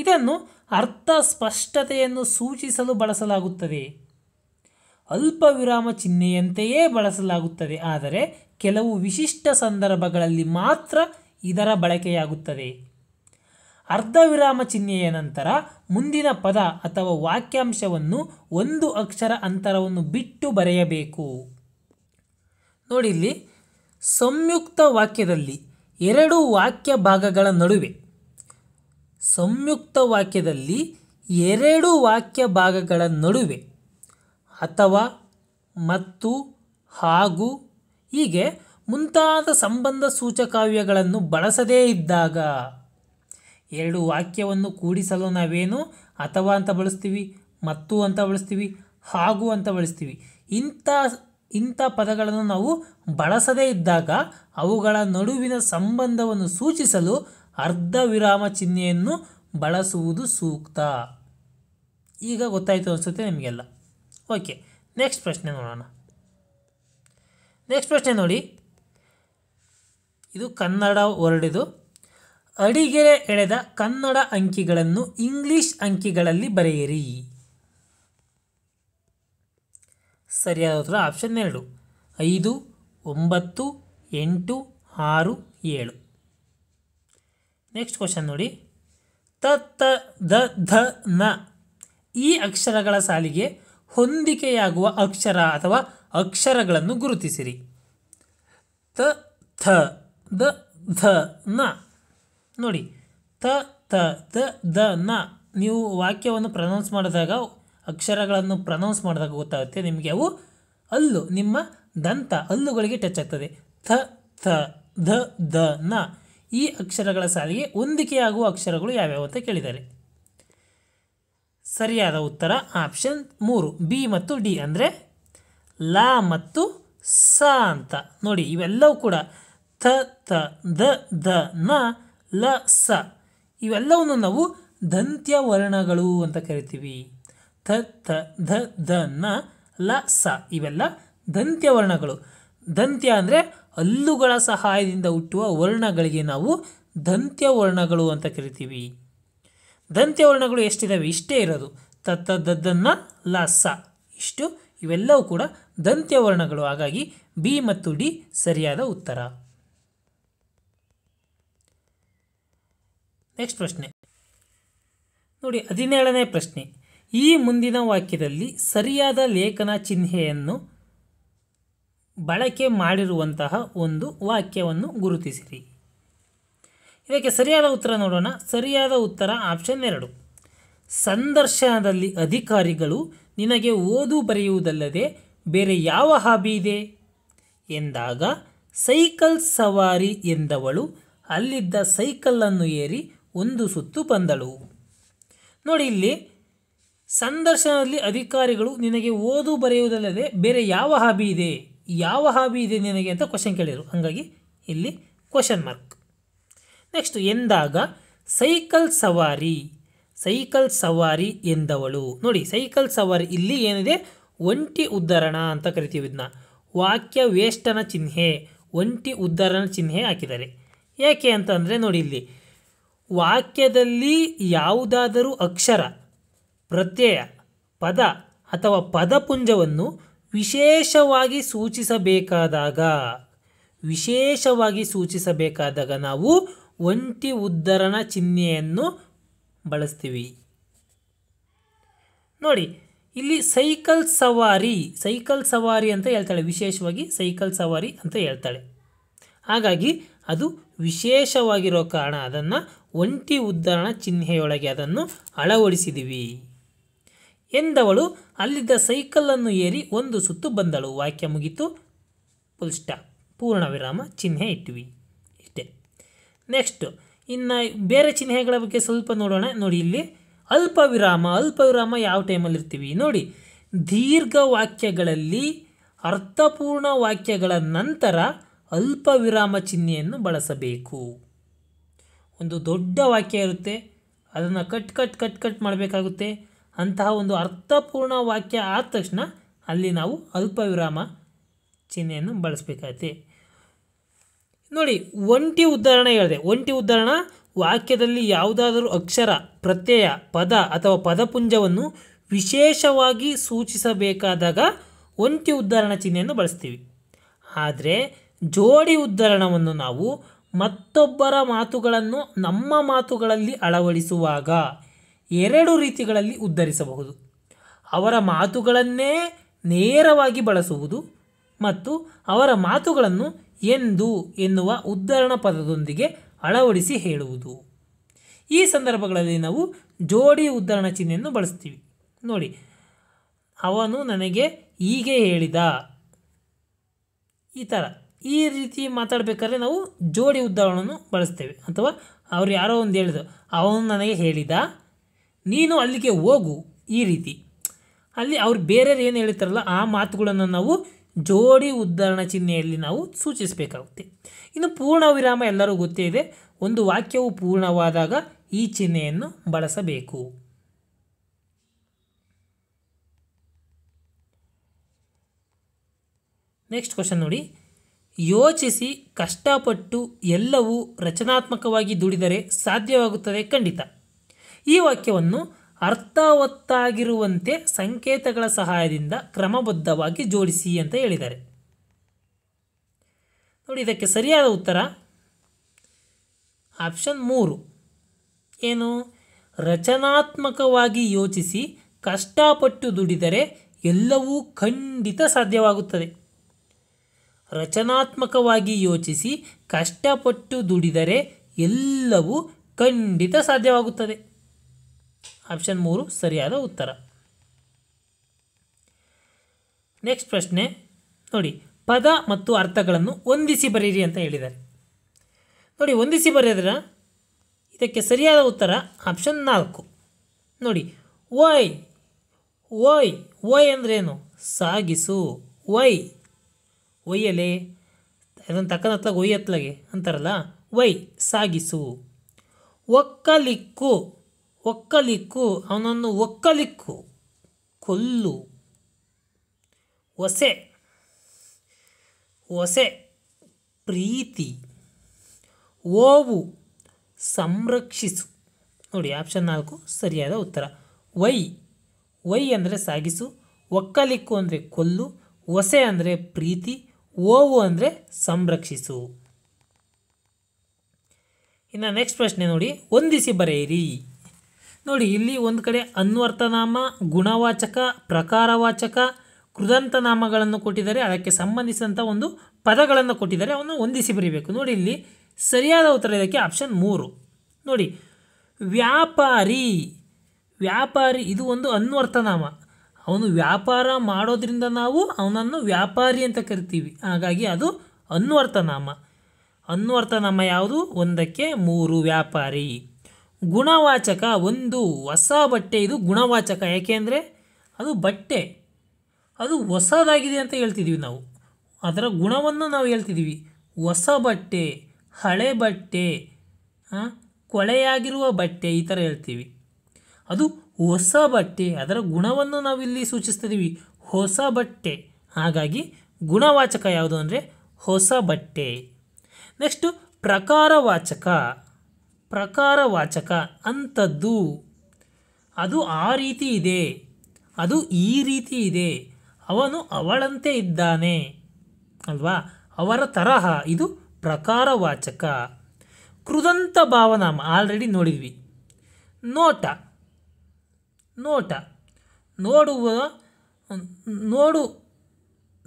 ಇದನ್ನು ಅರ್ಥ ಸ್ಪಷ್ಟತೆಯನ್ನು ಸೂಚಿಸಲು ಬಳಸಲಾಗುತ್ತದೆ ಅಲ್ಪವಿರಾಮ ಚಿಹ್ನೆಯಂತೆಯೇ ಬಳಸಲಾಗುತ್ತದೆ ಆದರೆ ಕೆಲವು ವಿಶಿಷ್ಟ ಸಂದರ್ಭಗಳಲ್ಲಿ ಮಾತ್ರ ಇದರ ಬಳಕೆಯಾಗುತ್ತದೆ ಅರ್ಧ ವಿರಾಮ ಚಿಹ್ನೆಯ ನಂತರ ಮುಂದಿನ ಪದ ಅಥವಾ ವಾಕ್ಯಾಂಶವನ್ನು ಒಂದು ಅಕ್ಷರ ಅಂತರವನ್ನು ಬಿಟ್ಟು ಬರೆಯಬೇಕು ನೋಡಿ ಇಲ್ಲಿ ಸಂಯುಕ್ತ ವಾಕ್ಯದಲ್ಲಿ ಎರಡು ವಾಕ್ಯ ಭಾಗಗಳ ನಡುವೆ ಸಂಯುಕ್ತ ವಾಕ್ಯದಲ್ಲಿ ಎರಡು ವಾಕ್ಯ ಭಾಗಗಳ ನಡುವೆ ಅಥವಾ ಮತ್ತು ಹಾಗೂ ಹೀಗೆ ಮುಂತಾದ ಸಂಬಂಧ ಸೂಚಕಾವ್ಯಗಳನ್ನು ಬಳಸದೇ ಇದ್ದಾಗ ಎರಡು ವಾಕ್ಯವನ್ನು ಕೂಡಿಸಲು ನಾವೇನು ಅಥವಾ ಅಂತ ಬಳಸ್ತೀವಿ ಮತ್ತು ಅಂತ ಬಳಸ್ತೀವಿ ಹಾಗೂ ಅಂತ ಬಳಸ್ತೀವಿ ಇಂಥ ಇಂಥ ಪದಗಳನ್ನು ನಾವು ಬಳಸದೇ ಇದ್ದಾಗ ಅವುಗಳ ನಡುವಿನ ಸಂಬಂಧವನ್ನು ಸೂಚಿಸಲು ಅರ್ಧ ವಿರಾಮ ಚಿಹ್ನೆಯನ್ನು ಬಳಸುವುದು ಸೂಕ್ತ ಈಗ ಗೊತ್ತಾಯಿತು ಅನಿಸುತ್ತೆ ನಿಮಗೆಲ್ಲ ಓಕೆ ನೆಕ್ಸ್ಟ್ ಪ್ರಶ್ನೆ ನೋಡೋಣ ನೆಕ್ಸ್ಟ್ ಪ್ರಶ್ನೆ ನೋಡಿ ಇದು ಕನ್ನಡ ವರ್ಡ್ ಇದು ಅಡಿಗೆರೆ ಎಳೆದ ಕನ್ನಡ ಅಂಕಿಗಳನ್ನು ಇಂಗ್ಲಿಷ್ ಅಂಕಿಗಳಲ್ಲಿ ಬರೆಯಿರಿ ಸರಿಯಾದ ಉತ್ತರ ಆಪ್ಷನ್ ಎರಡು ಐದು ಒಂಬತ್ತು ಎಂಟು ಆರು ಏಳು ನೆಕ್ಸ್ಟ್ ಕ್ವಶನ್ ನೋಡಿ ತ ತ ದ ಧ ನ ಈ ಅಕ್ಷರಗಳ ಸಾಲಿಗೆ ಹೊಂದಿಕೆಯಾಗುವ ಅಕ್ಷರ ಅಥವಾ ಅಕ್ಷರಗಳನ್ನು ಗುರುತಿಸಿರಿ ತ ಥ ದ ಧ ನ ನೋಡಿ ತ ತ ತ ದ ನ ನೀವು ವಾಕ್ಯವನ್ನು ಪ್ರನೌನ್ಸ್ ಮಾಡಿದಾಗ ಅಕ್ಷರಗಳನ್ನು ಪ್ರನೌನ್ಸ್ ಮಾಡಿದಾಗ ಗೊತ್ತಾಗುತ್ತೆ ನಿಮಗೆ ಅವು ಅಲ್ಲು ನಿಮ್ಮ ದಂತ ಅಲ್ಲುಗಳಿಗೆ ಟಚ್ ಆಗ್ತದೆ ಥ ಥ ಧ ದ ನ ಈ ಅಕ್ಷರಗಳ ಸಾಲಿಗೆ ಹೊಂದಿಕೆಯಾಗುವ ಅಕ್ಷರಗಳು ಯಾವ್ಯಾವು ಅಂತ ಕೇಳಿದ್ದಾರೆ ಸರಿಯಾದ ಉತ್ತರ ಆಪ್ಷನ್ ಮೂರು ಬಿ ಮತ್ತು ಡಿ ಅಂದರೆ ಲಾ ಮತ್ತು ಸ ಅಂತ ನೋಡಿ ಇವೆಲ್ಲವೂ ಕೂಡ ಥ ತ ದ ದ ನ ಲ ಸ ಇವೆಲ್ಲವನ್ನು ನಾವು ದಂತ್ಯ ವರ್ಣಗಳು ಅಂತ ಕರಿತೀವಿ ಥ ಥ ಧ ದ ನ ಲ ಸ ಇವೆಲ್ಲ ದಂತ್ಯ ವರ್ಣಗಳು ದಂತ್ಯ ಅಂದರೆ ಹಲ್ಲುಗಳ ಸಹಾಯದಿಂದ ಹುಟ್ಟುವ ವರ್ಣಗಳಿಗೆ ನಾವು ದಂತ್ಯ ವರ್ಣಗಳು ಅಂತ ಕರಿತೀವಿ ದಂತ್ಯ ವರ್ಣಗಳು ಎಷ್ಟಿದ್ದಾವೆ ಇಷ್ಟೇ ಇರೋದು ತತ್ತ ದದ್ದನ್ನ ಲ ಸ ಇಷ್ಟು ಇವೆಲ್ಲವೂ ಕೂಡ ದಂತ್ಯ ವರ್ಣಗಳು ಹಾಗಾಗಿ ಬಿ ಮತ್ತು ಡಿ ಸರಿಯಾದ ಉತ್ತರ ನೆಕ್ಸ್ಟ್ ಪ್ರಶ್ನೆ ನೋಡಿ ಹದಿನೇಳನೇ ಪ್ರಶ್ನೆ ಈ ಮುಂದಿನ ವಾಕ್ಯದಲ್ಲಿ ಸರಿಯಾದ ಲೇಖನ ಚಿಹ್ನೆಯನ್ನು ಬಳಕೆ ಮಾಡಿರುವಂತಹ ಒಂದು ವಾಕ್ಯವನ್ನು ಗುರುತಿಸಿರಿ ಇದಕ್ಕೆ ಸರಿಯಾದ ಉತ್ತರ ನೋಡೋಣ ಸರಿಯಾದ ಉತ್ತರ ಆಪ್ಷನ್ ಎರಡು ಸಂದರ್ಶನದಲ್ಲಿ ಅಧಿಕಾರಿಗಳು ನಿನಗೆ ಓದು ಬರೆಯುವುದಲ್ಲದೆ ಬೇರೆ ಯಾವ ಹಾಬಿ ಇದೆ ಎಂದಾಗ ಸೈಕಲ್ ಸವಾರಿ ಎಂದವಳು ಅಲ್ಲಿದ್ದ ಸೈಕಲನ್ನು ಏರಿ ಒಂದು ಸುತ್ತು ಬಂದಳು ನೋಡಿ ಇಲ್ಲಿ ಸಂದರ್ಶನದಲ್ಲಿ ಅಧಿಕಾರಿಗಳು ನಿನಗೆ ಓದು ಬರೆಯುವುದಲ್ಲದೆ ಬೇರೆ ಯಾವ ಹಾಬಿ ಇದೆ ಯಾವ ಹಾಬಿ ಇದೆ ನಿನಗೆ ಅಂತ ಕ್ವಶನ್ ಕೇಳಿದರು ಹಾಗಾಗಿ ಇಲ್ಲಿ ಕ್ವಶನ್ ಮಾರ್ಕ್ ನೆಕ್ಸ್ಟ್ ಎಂದಾಗ ಸೈಕಲ್ ಸವಾರಿ ಸೈಕಲ್ ಸವಾರಿ ಎಂದವಳು ನೋಡಿ ಸೈಕಲ್ ಸವಾರಿ ಇಲ್ಲಿ ಏನಿದೆ ಒಂಟಿ ಉದ್ಧರಣ ಅಂತ ಕರಿತೀವಿ ಇದನ್ನ ವಾಕ್ಯ ವೇಷ್ಟನ ಚಿಹ್ನೆ ಒಂಟಿ ಉದ್ಧರಣ ಚಿಹ್ನೆ ಹಾಕಿದ್ದಾರೆ ಯಾಕೆ ಅಂತಂದರೆ ನೋಡಿ ಇಲ್ಲಿ ವಾಕ್ಯದಲ್ಲಿ ಯಾವುದಾದರೂ ಅಕ್ಷರ ಪ್ರತ್ಯಯ ಪದ ಅಥವಾ ಪದಪುಂಜವನ್ನು ವಿಶೇಷವಾಗಿ ಸೂಚಿಸಬೇಕಾದಾಗ ವಿಶೇಷವಾಗಿ ಸೂಚಿಸಬೇಕಾದಾಗ ನಾವು ಒಂಟಿ ಉದ್ಧರಣ ಚಿಹ್ನೆಯನ್ನು ಬಳಸ್ತೀವಿ ನೋಡಿ ಇಲ್ಲಿ ಸೈಕಲ್ ಸವಾರಿ ಸೈಕಲ್ ಸವಾರಿ ಅಂತ ಹೇಳ್ತಾಳೆ ವಿಶೇಷವಾಗಿ ಸೈಕಲ್ ಸವಾರಿ ಅಂತ ಹೇಳ್ತಾಳೆ ಹಾಗಾಗಿ ಅದು ವಿಶೇಷವಾಗಿರೋ ಕಾರಣ ಅದನ್ನು ಒಂಟಿ ಉದ್ಧರಣ ಚಿಹ್ನೆಯೊಳಗೆ ಅದನ್ನು ಅಳವಡಿಸಿದೀವಿ ಎಂದವಳು ಅಲ್ಲಿದ್ದ ಸೈಕಲನ್ನು ಏರಿ ಒಂದು ಸುತ್ತು ಬಂದಳು ವಾಕ್ಯ ಮುಗಿತು ಫುಲ್ ಸ್ಟಾಪ್ ಪೂರ್ಣ ವಿರಾಮ ಚಿಹ್ನೆ ಇಟ್ವಿ ಇಷ್ಟೇ ನೆಕ್ಸ್ಟು ಇನ್ನು ಬೇರೆ ಚಿಹ್ನೆಗಳ ಬಗ್ಗೆ ಸ್ವಲ್ಪ ನೋಡೋಣ ನೋಡಿ ಇಲ್ಲಿ ಅಲ್ಪ ವಿರಾಮ ಅಲ್ಪ ವಿರಾಮ ಯಾವ ಟೈಮಲ್ಲಿ ಇರ್ತೀವಿ ನೋಡಿ ದೀರ್ಘ ವಾಕ್ಯಗಳಲ್ಲಿ ಅರ್ಥಪೂರ್ಣ ವಾಕ್ಯಗಳ ನಂತರ ಅಲ್ಪ ವಿರಾಮ ಚಿಹ್ನೆಯನ್ನು ಬಳಸಬೇಕು ಒಂದು ದೊಡ್ಡ ವಾಕ್ಯ ಇರುತ್ತೆ ಅದನ್ನು ಕಟ್ ಕಟ್ ಕಟ್ ಕಟ್ ಮಾಡಬೇಕಾಗುತ್ತೆ ಅಂತಹ ಒಂದು ಅರ್ಥಪೂರ್ಣ ವಾಕ್ಯ ಆದ ತಕ್ಷಣ ಅಲ್ಲಿ ನಾವು ಅಲ್ಪ ವಿರಾಮ ಚಿಹ್ನೆಯನ್ನು ಬಳಸಬೇಕಾಗುತ್ತೆ ನೋಡಿ ಒಂಟಿ ಉದಾಹರಣೆ ಹೇಳಿದೆ ಒಂಟಿ ಉದಾಹರಣ ವಾಕ್ಯದಲ್ಲಿ ಯಾವುದಾದರೂ ಅಕ್ಷರ ಪ್ರತ್ಯಯ ಪದ ಅಥವಾ ಪದಪುಂಜವನ್ನು ವಿಶೇಷವಾಗಿ ಸೂಚಿಸಬೇಕಾದಾಗ ಒಂಟಿ ಉದ್ಧಾರಣ ಚಿಹ್ನೆಯನ್ನು ಬಳಸ್ತೀವಿ ಆದರೆ ಜೋಡಿ ಉದ್ಧರಣವನ್ನು ನಾವು ಮತ್ತೊಬ್ಬರ ಮಾತುಗಳನ್ನು ನಮ್ಮ ಮಾತುಗಳಲ್ಲಿ ಅಳವಡಿಸುವಾಗ ಎರಡು ರೀತಿಗಳಲ್ಲಿ ಉದ್ಧರಿಸಬಹುದು ಅವರ ಮಾತುಗಳನ್ನೇ ನೇರವಾಗಿ ಬಳಸುವುದು ಮತ್ತು ಅವರ ಮಾತುಗಳನ್ನು ಎಂದು ಎನ್ನುವ ಉದ್ಧರಣ ಪದದೊಂದಿಗೆ ಅಳವಡಿಸಿ ಹೇಳುವುದು ಈ ಸಂದರ್ಭಗಳಲ್ಲಿ ನಾವು ಜೋಡಿ ಉದ್ಧರಣ ಚಿಹ್ನೆಯನ್ನು ಬಳಸ್ತೀವಿ ನೋಡಿ ಅವನು ನನಗೆ ಹೀಗೆ ಹೇಳಿದ ಈ ಥರ ಈ ರೀತಿ ಮಾತಾಡಬೇಕಾದ್ರೆ ನಾವು ಜೋಡಿ ಉದ್ಧರಣವನ್ನು ಬಳಸ್ತೇವೆ ಅಥವಾ ಅವ್ರು ಯಾರೋ ಒಂದು ಹೇಳಿದ್ರು ಅವನು ನನಗೆ ಹೇಳಿದ ನೀನು ಅಲ್ಲಿಗೆ ಹೋಗು ಈ ರೀತಿ ಅಲ್ಲಿ ಅವ್ರು ಬೇರೆಯವ್ರು ಏನು ಹೇಳ್ತಾರಲ್ಲ ಆ ಮಾತುಗಳನ್ನು ನಾವು ಜೋಡಿ ಉದ್ಧಾರಣ ಚಿಹ್ನೆಯಲ್ಲಿ ನಾವು ಸೂಚಿಸಬೇಕಾಗುತ್ತೆ ಇನ್ನು ಪೂರ್ಣ ವಿರಾಮ ಎಲ್ಲರೂ ಗೊತ್ತೇ ಇದೆ ಒಂದು ವಾಕ್ಯವು ಪೂರ್ಣವಾದಾಗ ಈ ಚಿಹ್ನೆಯನ್ನು ಬಳಸಬೇಕು ನೆಕ್ಸ್ಟ್ ಕ್ವಶನ್ ನೋಡಿ ಯೋಚಿಸಿ ಕಷ್ಟಪಟ್ಟು ಎಲ್ಲವೂ ರಚನಾತ್ಮಕವಾಗಿ ದುಡಿದರೆ ಸಾಧ್ಯವಾಗುತ್ತದೆ ಖಂಡಿತ ಈ ವಾಕ್ಯವನ್ನು ಅರ್ಥವತ್ತಾಗಿರುವಂತೆ ಸಂಕೇತಗಳ ಸಹಾಯದಿಂದ ಕ್ರಮಬದ್ಧವಾಗಿ ಜೋಡಿಸಿ ಅಂತ ಹೇಳಿದ್ದಾರೆ ನೋಡಿ ಇದಕ್ಕೆ ಸರಿಯಾದ ಉತ್ತರ ಆಪ್ಷನ್ ಮೂರು ಏನು ರಚನಾತ್ಮಕವಾಗಿ ಯೋಚಿಸಿ ಕಷ್ಟಪಟ್ಟು ದುಡಿದರೆ ಎಲ್ಲವೂ ಖಂಡಿತ ಸಾಧ್ಯವಾಗುತ್ತದೆ ರಚನಾತ್ಮಕವಾಗಿ ಯೋಚಿಸಿ ಕಷ್ಟಪಟ್ಟು ದುಡಿದರೆ ಎಲ್ಲವೂ ಖಂಡಿತ ಸಾಧ್ಯವಾಗುತ್ತದೆ ಆಪ್ಷನ್ ಮೂರು ಸರಿಯಾದ ಉತ್ತರ ನೆಕ್ಸ್ಟ್ ಪ್ರಶ್ನೆ ನೋಡಿ ಪದ ಮತ್ತು ಅರ್ಥಗಳನ್ನು ಹೊಂದಿಸಿ ಬರೀರಿ ಅಂತ ಹೇಳಿದ್ದಾರೆ ನೋಡಿ ಹೊಂದಿಸಿ ಬರೆದ್ರೆ ಇದಕ್ಕೆ ಸರಿಯಾದ ಉತ್ತರ ಆಪ್ಷನ್ ನಾಲ್ಕು ನೋಡಿ ವೈ ಓಯ್ ಓಯ್ ಅಂದ್ರೇನು ಸಾಗಿಸು ವೈ ಒಯ್ಯಲೆ ಅದನ್ನು ತಕ್ಕನತ್ಲಾಗ ಒಯ್ಯತ್ಲಾಗೆ ಅಂತಾರಲ್ಲ ವೈ ಸಾಗಿಸು ಒಕ್ಕಲಿಕ್ಕು ಒಕ್ಕಲಿಕ್ಕು ಅವನನ್ನು ಒಕ್ಕಲಿಕ್ಕು ಕೊಲ್ಲು ಒಸೆ ಒಸೆ ಪ್ರೀತಿ ಓವು ಸಂರಕ್ಷಿಸು ನೋಡಿ ಆಪ್ಷನ್ ನಾಲ್ಕು ಸರಿಯಾದ ಉತ್ತರ ವೈ ವೈ ಅಂದರೆ ಸಾಗಿಸು ಒಕ್ಕಲಿಕ್ಕು ಅಂದರೆ ಕೊಲ್ಲು ಒಸೆ ಅಂದರೆ ಪ್ರೀತಿ ಓವು ಅಂದರೆ ಸಂರಕ್ಷಿಸು ಇನ್ನು ನೆಕ್ಸ್ಟ್ ಪ್ರಶ್ನೆ ನೋಡಿ ಹೊಂದಿಸಿ ಬರೆಯಿರಿ ನೋಡಿ ಇಲ್ಲಿ ಒಂದು ಕಡೆ ಅನ್ವರ್ತನಾಮ ಗುಣವಾಚಕ ಪ್ರಕಾರವಾಚಕ ಕೃದಂತನಾಮಗಳನ್ನು ಕೊಟ್ಟಿದ್ದಾರೆ ಅದಕ್ಕೆ ಸಂಬಂಧಿಸಿದಂಥ ಒಂದು ಪದಗಳನ್ನು ಕೊಟ್ಟಿದ್ದಾರೆ ಅವನ್ನು ಹೊಂದಿಸಿ ಬರೀಬೇಕು ನೋಡಿ ಇಲ್ಲಿ ಸರಿಯಾದ ಉತ್ತರ ಇದಕ್ಕೆ ಆಪ್ಷನ್ ಮೂರು ನೋಡಿ ವ್ಯಾಪಾರಿ ವ್ಯಾಪಾರಿ ಇದು ಒಂದು ಅನ್ವರ್ಥನಾಮ ಅವನು ವ್ಯಾಪಾರ ಮಾಡೋದ್ರಿಂದ ನಾವು ಅವನನ್ನು ವ್ಯಾಪಾರಿ ಅಂತ ಕರಿತೀವಿ ಹಾಗಾಗಿ ಅದು ಅನ್ವರ್ಥನಾಮ ಅನ್ವರ್ಥನಾಮ ಯಾವುದು ಒಂದಕ್ಕೆ ಮೂರು ವ್ಯಾಪಾರಿ ಗುಣವಾಚಕ ಒಂದು ಹೊಸ ಬಟ್ಟೆ ಇದು ಗುಣವಾಚಕ ಯಾಕೆಂದರೆ ಅದು ಬಟ್ಟೆ ಅದು ಹೊಸದಾಗಿದೆ ಅಂತ ಹೇಳ್ತಿದ್ದೀವಿ ನಾವು ಅದರ ಗುಣವನ್ನು ನಾವು ಹೇಳ್ತಿದ್ದೀವಿ ಹೊಸ ಬಟ್ಟೆ ಹಳೆ ಬಟ್ಟೆ ಕೊಳೆಯಾಗಿರುವ ಬಟ್ಟೆ ಈ ಥರ ಹೇಳ್ತೀವಿ ಅದು ಹೊಸ ಬಟ್ಟೆ ಅದರ ಗುಣವನ್ನು ನಾವಿಲ್ಲಿ ಸೂಚಿಸ್ತಿದ್ದೀವಿ ಹೊಸ ಬಟ್ಟೆ ಹಾಗಾಗಿ ಗುಣವಾಚಕ ಯಾವುದು ಅಂದರೆ ಹೊಸ ಬಟ್ಟೆ ನೆಕ್ಸ್ಟು ಪ್ರಕಾರವಾಚಕ ಪ್ರಕಾರವಾಚಕ ಅಂಥದ್ದು ಅದು ಆ ರೀತಿ ಇದೆ ಅದು ಈ ರೀತಿ ಇದೆ ಅವನು ಅವಳಂತೆ ಇದ್ದಾನೆ ಅಲ್ವಾ ಅವರ ತರಹ ಇದು ಪ್ರಕಾರವಾಚಕ ಕೃದಂತ ಭಾವನಾಮ ಆಲ್ರೆಡಿ ನೋಡಿದ್ವಿ ನೋಟ ನೋಟ ನೋಡುವ ನೋಡು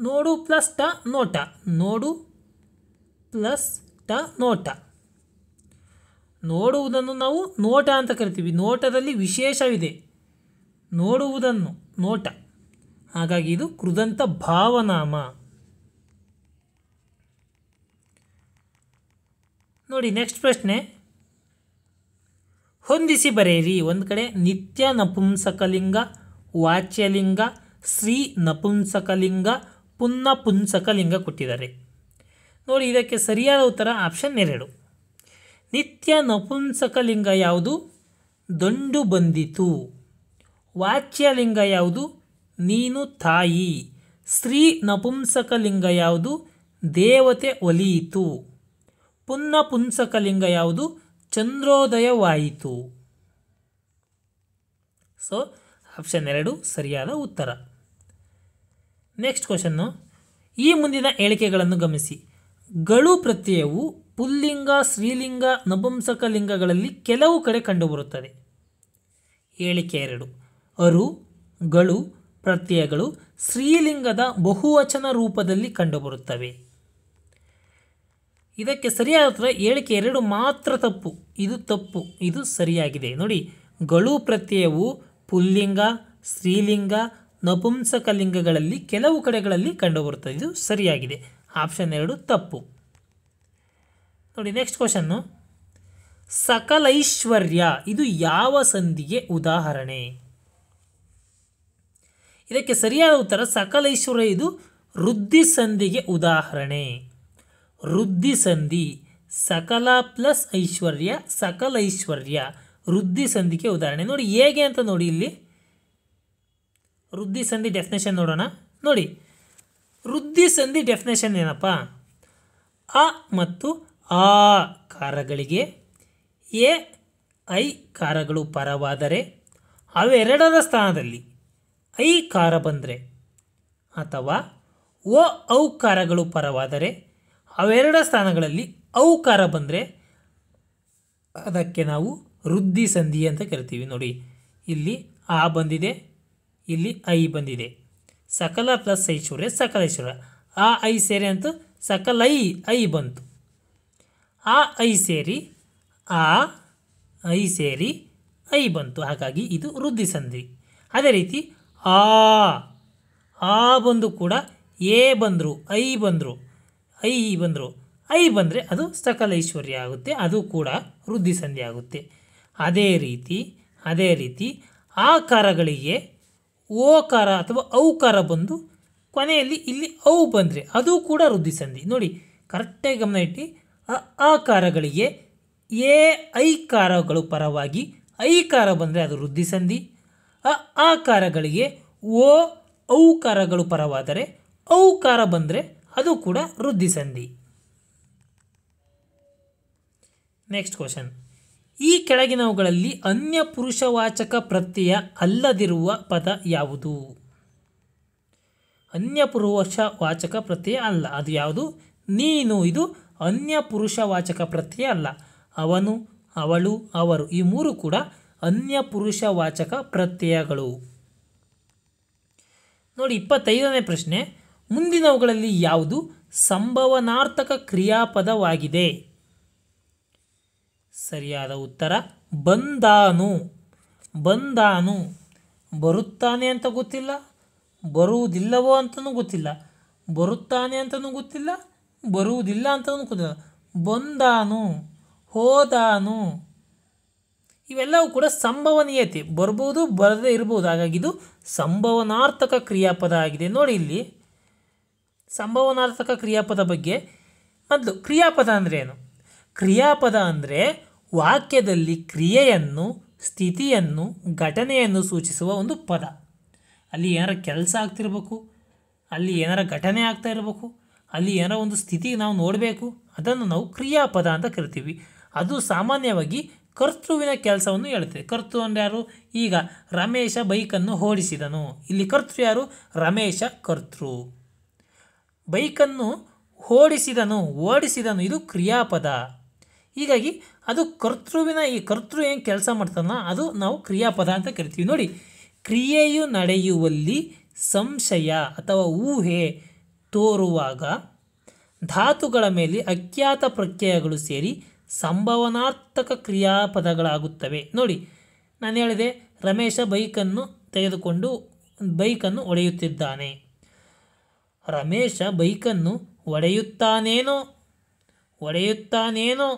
ನೋಡು ಪ್ಲಸ್ ಟ ನೋಟ ನೋಡು ಪ್ಲಸ್ ಟ ನೋಟ ನೋಡುವುದನ್ನು ನಾವು ನೋಟ ಅಂತ ಕರಿತೀವಿ ನೋಟದಲ್ಲಿ ವಿಶೇಷವಿದೆ ನೋಡುವುದನ್ನು ನೋಟ ಹಾಗಾಗಿ ಇದು ಕೃದಂತ ಭಾವನಾಮ ನೋಡಿ ನೆಕ್ಸ್ಟ್ ಪ್ರಶ್ನೆ ಹೊಂದಿಸಿ ಬರೆಯಿರಿ ಒಂದು ಕಡೆ ನಿತ್ಯ ನಪುಂಸಕಲಿಂಗ ವಾಚ್ಯಲಿಂಗ ಸ್ತ್ರೀ ನಪುಂಸಕಲಿಂಗ ಪುನ್ನ ಪುಂಸಕಲಿಂಗ ಕೊಟ್ಟಿದ್ದಾರೆ ನೋಡಿ ಇದಕ್ಕೆ ಸರಿಯಾದ ಉತ್ತರ ಆಪ್ಷನ್ ಎರಡು ನಿತ್ಯ ನಪುಂಸಕಲಿಂಗ ಯಾವುದು ದಂಡು ಬಂದಿತು ವಾಚ್ಯಲಿಂಗ ಯಾವುದು ನೀನು ತಾಯಿ ಸ್ತ್ರೀ ನಪುಂಸಕಲಿಂಗ ಯಾವುದು ದೇವತೆ ಒಲಿಯಿತು ಪುನ್ನ ಪುಂಸಕಲಿಂಗ ಯಾವುದು ಚಂದ್ರೋದಯವಾಯಿತು ಸೊ ಆಪ್ಷನ್ ಎರಡು ಸರಿಯಾದ ಉತ್ತರ ನೆಕ್ಸ್ಟ್ ಕ್ವಶನ್ನು ಈ ಮುಂದಿನ ಹೇಳಿಕೆಗಳನ್ನು ಗಮನಿಸಿ ಗಳು ಪ್ರತ್ಯಯವು ಪುಲ್ಲಿಂಗ ಸ್ತ್ರೀಲಿಂಗ ನಪುಂಸಕ ಲಿಂಗಗಳಲ್ಲಿ ಕೆಲವು ಕಡೆ ಕಂಡುಬರುತ್ತದೆ ಹೇಳಿಕೆ ಎರಡು ಅರು ಗಳು ಪ್ರತ್ಯಯಗಳು ಸ್ತ್ರೀಲಿಂಗದ ಬಹುವಚನ ರೂಪದಲ್ಲಿ ಕಂಡುಬರುತ್ತವೆ ಇದಕ್ಕೆ ಸರಿಯಾದ ಉತ್ತರ ಹೇಳಿಕೆ ಎರಡು ಮಾತ್ರ ತಪ್ಪು ಇದು ತಪ್ಪು ಇದು ಸರಿಯಾಗಿದೆ ನೋಡಿ ಗಳು ಪ್ರತ್ಯಯವು ಪುಲ್ಲಿಂಗ ಸ್ತ್ರೀಲಿಂಗ ನಪುಂಸಕಲಿಂಗಗಳಲ್ಲಿ ಕೆಲವು ಕಡೆಗಳಲ್ಲಿ ಕಂಡುಬರುತ್ತದೆ ಇದು ಸರಿಯಾಗಿದೆ ಆಪ್ಷನ್ ಎರಡು ತಪ್ಪು ನೋಡಿ ನೆಕ್ಸ್ಟ್ ಕ್ವಶನ್ನು ಸಕಲೈಶ್ವರ್ಯ ಇದು ಯಾವ ಸಂಧಿಗೆ ಉದಾಹರಣೆ ಇದಕ್ಕೆ ಸರಿಯಾದ ಉತ್ತರ ಸಕಲೈಶ್ವರ್ಯ ಇದು ವೃದ್ಧಿ ಸಂಧಿಗೆ ಉದಾಹರಣೆ ವೃದ್ಧಿ ಸಂಧಿ ಸಕಲ ಪ್ಲಸ್ ಐಶ್ವರ್ಯ ಸಕಲ ಐಶ್ವರ್ಯ ವೃದ್ಧಿ ಸಂಧಿಗೆ ಉದಾಹರಣೆ ನೋಡಿ ಹೇಗೆ ಅಂತ ನೋಡಿ ಇಲ್ಲಿ ವೃದ್ಧಿ ಸಂಧಿ ಡೆಫಿನೇಷನ್ ನೋಡೋಣ ನೋಡಿ ವೃದ್ಧಿ ಸಂಧಿ ಡೆಫಿನೇಷನ್ ಏನಪ್ಪ ಅ ಮತ್ತು ಆ ಕಾರಗಳಿಗೆ ಎ ಐ ಕಾರಗಳು ಪರವಾದರೆ ಅವೆರಡರ ಸ್ಥಾನದಲ್ಲಿ ಐ ಕಾರ ಬಂದರೆ ಅಥವಾ ಔ ಔಕಾರಗಳು ಪರವಾದರೆ ಅವೆರಡ ಸ್ಥಾನಗಳಲ್ಲಿ ಔಕಾರ ಬಂದರೆ ಅದಕ್ಕೆ ನಾವು ವೃದ್ಧಿ ಸಂಧಿ ಅಂತ ಕರಿತೀವಿ ನೋಡಿ ಇಲ್ಲಿ ಆ ಬಂದಿದೆ ಇಲ್ಲಿ ಐ ಬಂದಿದೆ ಸಕಲ ಪ್ಲಸ್ ಐಶ್ವರ್ಯ ಐಶ್ವರ್ಯ ಆ ಐ ಸೇರಿ ಅಂತೂ ಸಕಲ ಐ ಐ ಬಂತು ಆ ಐ ಸೇರಿ ಆ ಐ ಸೇರಿ ಐ ಬಂತು ಹಾಗಾಗಿ ಇದು ವೃದ್ಧಿ ಸಂಧಿ ಅದೇ ರೀತಿ ಆ ಆ ಬಂದು ಕೂಡ ಎ ಬಂದರು ಐ ಬಂದರು ಐ ಬಂದರು ಐ ಬಂದರೆ ಅದು ಸಕಲ ಐಶ್ವರ್ಯ ಆಗುತ್ತೆ ಅದು ಕೂಡ ವೃದ್ಧಿ ಸಂಧಿ ಆಗುತ್ತೆ ಅದೇ ರೀತಿ ಅದೇ ರೀತಿ ಆಕಾರಗಳಿಗೆ ಓಕಾರ ಅಥವಾ ಔಕಾರ ಬಂದು ಕೊನೆಯಲ್ಲಿ ಇಲ್ಲಿ ಔ ಬಂದರೆ ಅದು ಕೂಡ ವೃದ್ಧಿ ಸಂಧಿ ನೋಡಿ ಕರೆಕ್ಟಾಗಿ ಗಮನ ಇಟ್ಟು ಆಕಾರಗಳಿಗೆ ಎ ಕಾರಗಳು ಪರವಾಗಿ ಐ ಕಾರ ಬಂದರೆ ಅದು ವೃದ್ಧಿ ಸಂಧಿ ಆ ಆಕಾರಗಳಿಗೆ ಓ ಔಕಾರಗಳು ಪರವಾದರೆ ಔಕಾರ ಬಂದರೆ ಅದು ಕೂಡ ವೃದ್ಧಿ ಸಂಧಿ ನೆಕ್ಸ್ಟ್ ಕ್ವಶನ್ ಈ ಕೆಳಗಿನವುಗಳಲ್ಲಿ ಅನ್ಯ ಪುರುಷವಾಚಕ ಪ್ರತ್ಯಯ ಅಲ್ಲದಿರುವ ಪದ ಯಾವುದು ಅನ್ಯ ವಾಚಕ ಪ್ರತ್ಯಯ ಅಲ್ಲ ಅದು ಯಾವುದು ನೀನು ಇದು ಅನ್ಯ ವಾಚಕ ಪ್ರತ್ಯಯ ಅಲ್ಲ ಅವನು ಅವಳು ಅವರು ಈ ಮೂರು ಕೂಡ ಅನ್ಯ ವಾಚಕ ಪ್ರತ್ಯಯಗಳು ನೋಡಿ ಇಪ್ಪತ್ತೈದನೇ ಪ್ರಶ್ನೆ ಮುಂದಿನವುಗಳಲ್ಲಿ ಯಾವುದು ಸಂಭವನಾರ್ಥಕ ಕ್ರಿಯಾಪದವಾಗಿದೆ ಸರಿಯಾದ ಉತ್ತರ ಬಂದಾನು ಬಂದಾನು ಬರುತ್ತಾನೆ ಅಂತ ಗೊತ್ತಿಲ್ಲ ಬರುವುದಿಲ್ಲವೋ ಅಂತಲೂ ಗೊತ್ತಿಲ್ಲ ಬರುತ್ತಾನೆ ಅಂತಲೂ ಗೊತ್ತಿಲ್ಲ ಬರುವುದಿಲ್ಲ ಅಂತಲೂ ಗೊತ್ತಿಲ್ಲ ಬಂದಾನು ಹೋದಾನು ಇವೆಲ್ಲವೂ ಕೂಡ ಸಂಭವನೀಯತೆ ಬರ್ಬೋದು ಬರದೇ ಇರ್ಬೋದು ಹಾಗಾಗಿ ಇದು ಸಂಭವನಾರ್ಥಕ ಕ್ರಿಯಾಪದ ಆಗಿದೆ ನೋಡಿ ಇಲ್ಲಿ ಸಂಭವನಾರ್ಥಕ ಕ್ರಿಯಾಪದ ಬಗ್ಗೆ ಮೊದಲು ಕ್ರಿಯಾಪದ ಅಂದರೆ ಏನು ಕ್ರಿಯಾಪದ ಅಂದರೆ ವಾಕ್ಯದಲ್ಲಿ ಕ್ರಿಯೆಯನ್ನು ಸ್ಥಿತಿಯನ್ನು ಘಟನೆಯನ್ನು ಸೂಚಿಸುವ ಒಂದು ಪದ ಅಲ್ಲಿ ಏನಾರ ಕೆಲಸ ಆಗ್ತಿರ್ಬೇಕು ಅಲ್ಲಿ ಏನಾರ ಘಟನೆ ಆಗ್ತಾ ಇರಬೇಕು ಅಲ್ಲಿ ಏನಾರ ಒಂದು ಸ್ಥಿತಿ ನಾವು ನೋಡಬೇಕು ಅದನ್ನು ನಾವು ಕ್ರಿಯಾಪದ ಅಂತ ಕರಿತೀವಿ ಅದು ಸಾಮಾನ್ಯವಾಗಿ ಕರ್ತೃವಿನ ಕೆಲಸವನ್ನು ಹೇಳುತ್ತೆ ಕರ್ತೃ ಅಂದರೆ ಯಾರು ಈಗ ರಮೇಶ ಬೈಕನ್ನು ಓಡಿಸಿದನು ಇಲ್ಲಿ ಕರ್ತೃ ಯಾರು ರಮೇಶ ಕರ್ತೃ ಬೈಕನ್ನು ಓಡಿಸಿದನು ಓಡಿಸಿದನು ಇದು ಕ್ರಿಯಾಪದ ಹೀಗಾಗಿ ಅದು ಕರ್ತೃವಿನ ಈ ಕರ್ತೃ ಏನು ಕೆಲಸ ಮಾಡ್ತಾನ ಅದು ನಾವು ಕ್ರಿಯಾಪದ ಅಂತ ಕರಿತೀವಿ ನೋಡಿ ಕ್ರಿಯೆಯು ನಡೆಯುವಲ್ಲಿ ಸಂಶಯ ಅಥವಾ ಊಹೆ ತೋರುವಾಗ ಧಾತುಗಳ ಮೇಲೆ ಅಖ್ಯಾತ ಪ್ರತ್ಯಯಗಳು ಸೇರಿ ಸಂಭವನಾರ್ಥಕ ಕ್ರಿಯಾಪದಗಳಾಗುತ್ತವೆ ನೋಡಿ ನಾನು ಹೇಳಿದೆ ರಮೇಶ ಬೈಕನ್ನು ತೆಗೆದುಕೊಂಡು ಬೈಕನ್ನು ಒಡೆಯುತ್ತಿದ್ದಾನೆ ರಮೇಶ ಬೈಕನ್ನು ಒಡೆಯುತ್ತಾನೇನೋ ಒಡೆಯುತ್ತಾನೇನೋ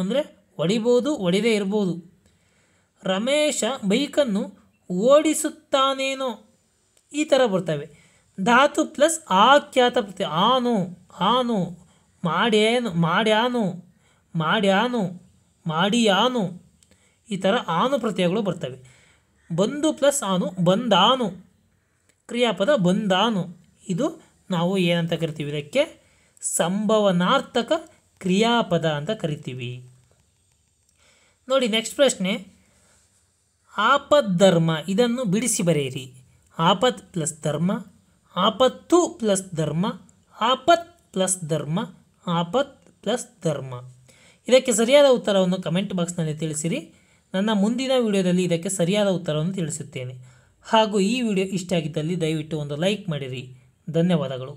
ಅಂದರೆ ಒಡಿಬೋದು ಒಡೆದೇ ಇರ್ಬೋದು ರಮೇಶ ಬೈಕನ್ನು ಓಡಿಸುತ್ತಾನೇನೋ ಈ ಥರ ಬರ್ತವೆ ಧಾತು ಪ್ಲಸ್ ಆಖ್ಯಾತ ಪ್ರತಿ ಆನು ಆನು ಮಾಡ್ಯಾನು ಮಾಡ್ಯಾನು ಮಾಡ್ಯಾನು ಮಾಡಿಯಾನು ಈ ಥರ ಆನು ಪ್ರತ್ಯಯಗಳು ಬರ್ತವೆ ಬಂದು ಪ್ಲಸ್ ಆನು ಬಂದಾನು ಕ್ರಿಯಾಪದ ಬಂದಾನು ಇದು ನಾವು ಏನಂತ ಕರಿತೀವಿ ಇದಕ್ಕೆ ಸಂಭವನಾರ್ಥಕ ಕ್ರಿಯಾಪದ ಅಂತ ಕರಿತೀವಿ ನೋಡಿ ನೆಕ್ಸ್ಟ್ ಪ್ರಶ್ನೆ ಆಪತ್ ಧರ್ಮ ಇದನ್ನು ಬಿಡಿಸಿ ಬರೆಯಿರಿ ಆಪತ್ ಪ್ಲಸ್ ಧರ್ಮ ಆಪತ್ತು ಪ್ಲಸ್ ಧರ್ಮ ಆಪತ್ ಪ್ಲಸ್ ಧರ್ಮ ಆಪತ್ ಪ್ಲಸ್ ಧರ್ಮ ಇದಕ್ಕೆ ಸರಿಯಾದ ಉತ್ತರವನ್ನು ಕಮೆಂಟ್ ಬಾಕ್ಸ್ನಲ್ಲಿ ತಿಳಿಸಿರಿ ನನ್ನ ಮುಂದಿನ ವಿಡಿಯೋದಲ್ಲಿ ಇದಕ್ಕೆ ಸರಿಯಾದ ಉತ್ತರವನ್ನು ತಿಳಿಸುತ್ತೇನೆ ಹಾಗೂ ಈ ವಿಡಿಯೋ ಇಷ್ಟ ಆಗಿದ್ದಲ್ಲಿ ದಯವಿಟ್ಟು ಒಂದು ಲೈಕ್ ಮಾಡಿರಿ ಧನ್ಯವಾದಗಳು